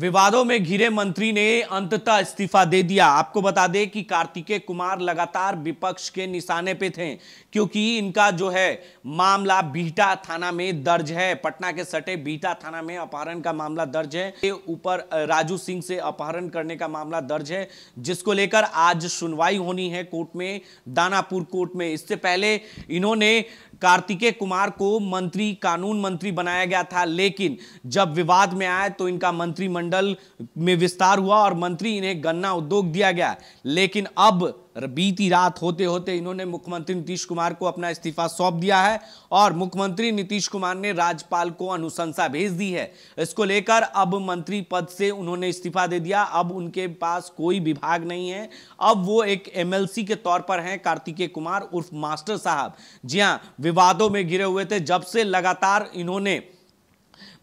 विवादों में घिरे मंत्री ने अंततः इस्तीफा दे दिया आपको बता दें कि कार्तिकेय कुमार लगातार विपक्ष के निशाने पे थे क्योंकि इनका जो है मामला बीटा थाना में दर्ज है पटना के सटे बीटा थाना में अपहरण का मामला दर्ज है ऊपर राजू सिंह से अपहरण करने का मामला दर्ज है जिसको लेकर आज सुनवाई होनी है कोर्ट में दानापुर कोर्ट में इससे पहले इन्होंने कार्तिकेय कुमार को मंत्री कानून मंत्री बनाया गया था लेकिन जब विवाद में आए तो इनका मंत्रिमंडल मंत्रिमंडल में विस्तार हुआ और मंत्री इन्हें गन्ना उद्योग दिया गया लेकिन अब बीती रात होते होते इन्होंने मुख्यमंत्री नीतीश कुमार को अपना इस्तीफा सौंप दिया है और मुख्यमंत्री नीतीश कुमार ने राज्यपाल को अनुशंसा भेज दी है इसको लेकर अब मंत्री पद से उन्होंने इस्तीफा दे दिया अब उनके पास कोई विभाग नहीं है अब वो एक एमएलसी के तौर पर हैं कार्तिकेय कुमार उर्फ मास्टर साहब जी हाँ विवादों में घिरे हुए थे जब से लगातार इन्होंने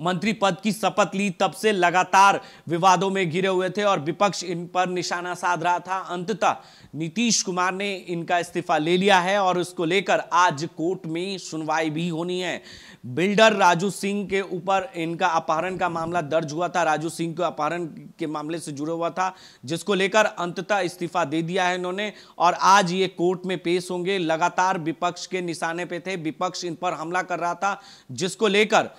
मंत्री पद की शपथ ली तब से लगातार विवादों में घिरे हुए थे और विपक्ष इन पर निशाना साध रहा था अंततः नीतीश कुमार ने इनका इस्तीफा ले लिया है और उसको लेकर आज कोर्ट में सुनवाई भी होनी है बिल्डर राजू सिंह के ऊपर इनका अपहरण का मामला दर्ज हुआ था राजू सिंह के अपहरण के मामले से जुड़ा हुआ था जिसको लेकर अंततः इस्तीफा दे दिया है इन्होंने और आज ये कोर्ट में पेश होंगे लगातार विपक्ष के निशाने पे थे विपक्ष इन पर हमला कर रहा था जिसको लेकर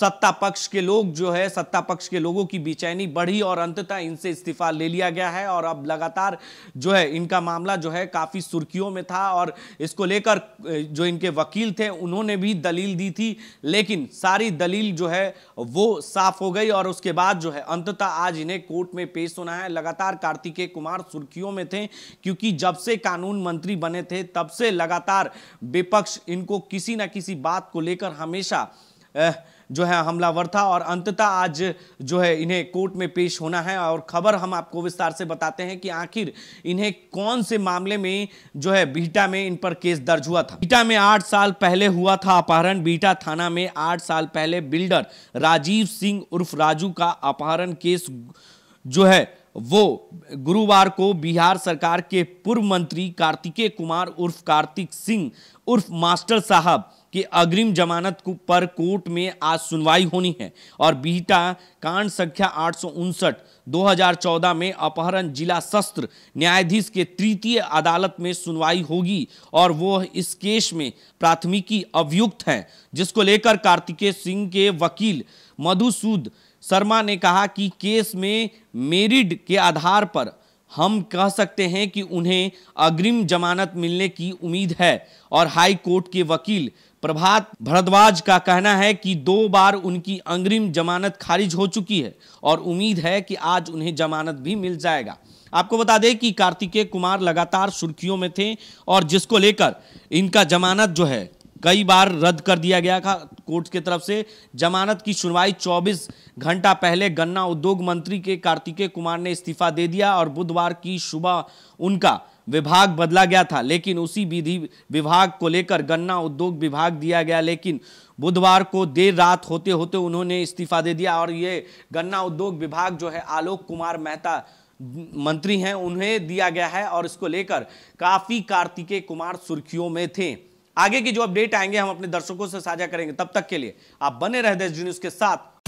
सत्ता पक्ष के लोग जो है सत्ता पक्ष के लोगों की बेचैनी बढ़ी और अंततः इनसे इस्तीफा ले लिया गया है और अब लगातार जो है इनका मामला जो है काफ़ी सुर्खियों में था और इसको लेकर जो इनके वकील थे उन्होंने भी दलील दी थी लेकिन सारी दलील जो है वो साफ हो गई और उसके बाद जो है अंततः आज इन्हें कोर्ट में पेश होना है लगातार कार्तिकेय कुमार सुर्खियों में थे क्योंकि जब से कानून मंत्री बने थे तब से लगातार विपक्ष इनको किसी ना किसी बात को लेकर हमेशा जो है हमलावर था और अंततः आज जो है इन्हें कोर्ट में पेश होना है और खबर हम आपको विस्तार से बताते हैं कि आखिर इन्हें कौन से मामले में जो है बीटा में इन पर केस दर्ज हुआ था बीटा में आठ साल पहले हुआ था अपहरण बीटा थाना में आठ साल पहले बिल्डर राजीव सिंह उर्फ राजू का अपहरण केस जो है वो गुरुवार को बिहार सरकार के पूर्व मंत्री कार्तिकेय कुमार उर्फ कार्तिक सिंह उर्फ मास्टर साहब कि अग्रिम जमानत पर कोर्ट में आज सुनवाई होनी है और बीटा कांड संख्या आठ 2014 में अपहरण जिला शस्त्र न्यायाधीश के तृतीय अदालत में सुनवाई होगी और वो इस केस में प्राथमिकी अभियुक्त हैं जिसको लेकर कार्तिकेय सिंह के वकील मधुसूद शर्मा ने कहा कि केस में मेरिड के आधार पर हम कह सकते हैं कि उन्हें अग्रिम जमानत मिलने की उम्मीद है और हाई कोर्ट के वकील प्रभात भरद्वाज का कहना है कि दो बार उनकी अग्रिम जमानत खारिज हो चुकी है और उम्मीद है कि आज उन्हें जमानत भी मिल जाएगा आपको बता दें कि कार्तिकेय कुमार लगातार सुर्खियों में थे और जिसको लेकर इनका जमानत जो है कई बार रद्द कर दिया गया था कोर्ट की तरफ से जमानत की सुनवाई 24 घंटा पहले गन्ना उद्योग मंत्री के कार्तिकेय कुमार ने इस्तीफा दे दिया और बुधवार की सुबह उनका विभाग बदला गया था लेकिन उसी विधि विभाग को लेकर गन्ना उद्योग विभाग दिया गया लेकिन बुधवार को देर रात होते होते उन्होंने इस्तीफा दे दिया और ये गन्ना उद्योग विभाग जो है आलोक कुमार मेहता मंत्री हैं उन्हें दिया गया है और इसको लेकर काफ़ी कार्तिकेय कुमार सुर्खियों में थे आगे की जो अपडेट आएंगे हम अपने दर्शकों से साझा करेंगे तब तक के लिए आप बने रहे देश न्यूज के साथ